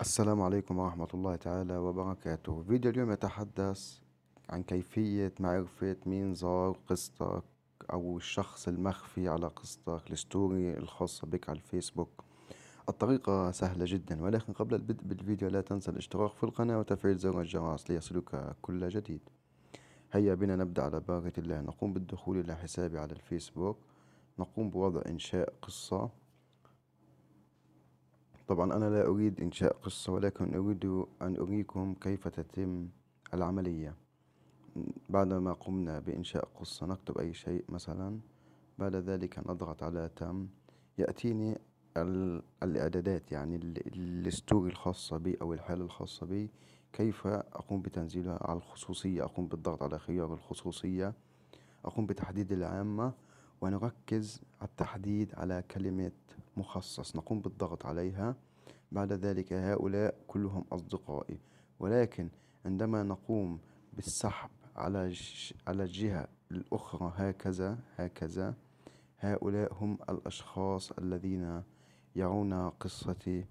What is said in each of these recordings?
السلام عليكم ورحمة الله تعالى وبركاته فيديو اليوم يتحدث عن كيفية معرفة مين زار قصتك أو الشخص المخفي على قصتك الستوري الخاصة بك على الفيسبوك الطريقة سهلة جدا ولكن قبل البدء بالفيديو لا تنسى الاشتراك في القناة وتفعيل زر الجرس ليصلك كل جديد هيا بنا نبدأ على بركة الله نقوم بالدخول إلى حسابي على الفيسبوك نقوم بوضع إنشاء قصة طبعا أنا لا أريد إنشاء قصة ولكن أريد أن أريكم كيف تتم العملية بعدما قمنا بإنشاء قصة نكتب أي شيء مثلا بعد ذلك نضغط على تم يأتيني الإعدادات يعني الستوري الخاصة بي أو الحالة الخاصة بي كيف أقوم بتنزيلها على الخصوصية أقوم بالضغط على خيار الخصوصية أقوم بتحديد العامة ونركز التحديد على كلمة مخصص نقوم بالضغط عليها بعد ذلك هؤلاء كلهم أصدقائي ولكن عندما نقوم بالسحب على على الجهة الأخرى هكذا هكذا هؤلاء هم الأشخاص الذين يرون قصتي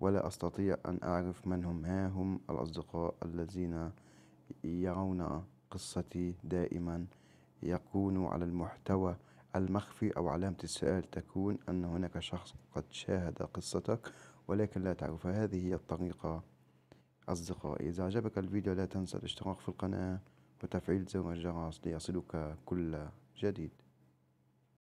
ولا أستطيع أن أعرف من هم ها هم الأصدقاء الذين يرون قصتي دائما يكونوا على المحتوى المخفي أو علامة السؤال تكون أن هناك شخص قد شاهد قصتك ولكن لا تعرف هذه هي الطريقة أصدقائي إذا أعجبك الفيديو لا تنسى الاشتراك في القناة وتفعيل زر الجرس ليصلك كل جديد